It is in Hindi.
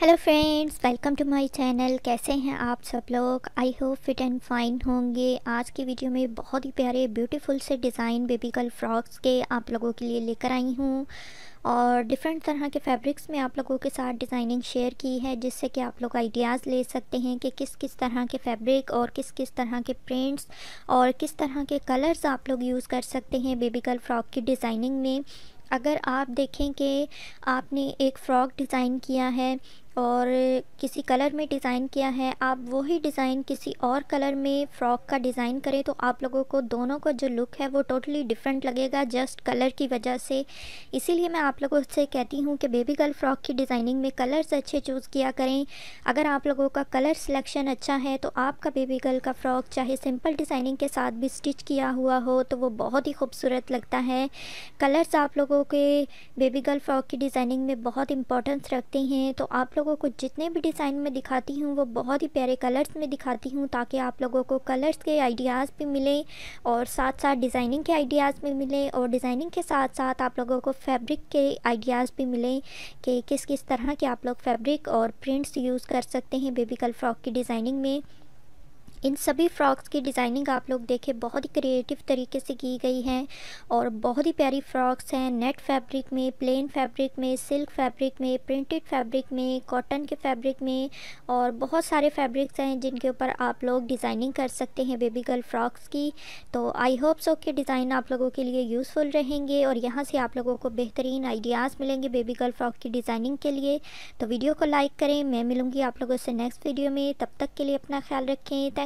hello friends welcome to my channel कैसे हैं आप सब लोग I hope fit and fine होंगे आज की वीडियो में बहुत ही प्यारे ब्यूटीफुल से डिज़ाइन बेबी गर्ल फ्रॉक्स के आप लोगों के लिए लेकर आई हूँ और डिफरेंट तरह के फैब्रिक्स में आप लोगों के साथ डिज़ाइनिंग शेयर की है जिससे कि आप लोग आइडियाज़ ले सकते हैं कि किस किस तरह के फैब्रिक और किस किस तरह के प्रिंट्स और किस तरह के कलर्स आप लोग यूज़ कर सकते हैं बेबी गर्ल फ्रॉक की डिज़ाइनिंग में अगर आप देखें कि आपने एक फ़्रॉक डिज़ाइन किया है और किसी कलर में डिज़ाइन किया है आप वही डिज़ाइन किसी और कलर में फ़्रॉक का डिज़ाइन करें तो आप लोगों को दोनों का जो लुक है वो टोटली डिफरेंट लगेगा जस्ट कलर की वजह से इसीलिए मैं आप लोगों से कहती हूँ कि बेबी गर्ल फ़्रॉक की डिज़ाइनिंग में कलर्स अच्छे चूज़ किया करें अगर आप लोगों का कलर सिलेक्शन अच्छा है तो आपका बेबी गर्ल का फ़्रॉक चाहे सिंपल डिज़ाइनिंग के साथ भी स्टिच किया हुआ हो तो वो बहुत ही खूबसूरत लगता है कलर्स आप लोगों के बेबी गर्ल फ़्रॉक की डिज़ाइनिंग में बहुत इंपॉर्टेंस रखते हैं तो आप लोग लोगों को जितने भी डिज़ाइन में दिखाती हूँ वो बहुत ही प्यारे कलर्स में दिखाती हूँ ताकि आप लोगों को कलर्स के आइडियाज़ भी मिलें और साथ साथ डिज़ाइनिंग के आइडियाज़ भी मिलें और डिज़ाइनिंग के साथ साथ आप लोगों को फैब्रिक के आइडियाज़ भी मिलें कि किस किस तरह के आप लोग फैब्रिक और प्रिंट्स यूज़ कर सकते हैं बेबी कल फ्रॉक की डिज़ाइनिंग में इन सभी फ्रॉक्स की डिज़ाइनिंग आप लोग देखें बहुत ही क्रिएटिव तरीके से की गई हैं और बहुत ही प्यारी फ्रॉक्स हैं नेट फैब्रिक में प्लेन फैब्रिक में सिल्क फैब्रिक में प्रिंटेड फैब्रिक में कॉटन के फैब्रिक में और बहुत सारे फैब्रिक्स हैं जिनके ऊपर आप लोग डिज़ाइनिंग कर सकते हैं बेबी गर्ल फ्रॉक्स की तो आई होप सो के डिज़ाइन आप लोगों के लिए यूज़फुल रहेंगे और यहाँ से आप लोगों को बेहतरीन आइडियाज़ मिलेंगे बेबी गर्ल फ्रॉक की डिज़ाइनिंग के लिए तो वीडियो को लाइक करें मैं मिलूँगी आप लोगों से नेक्स्ट वीडियो में तब तक के लिए अपना ख्याल रखें थैंक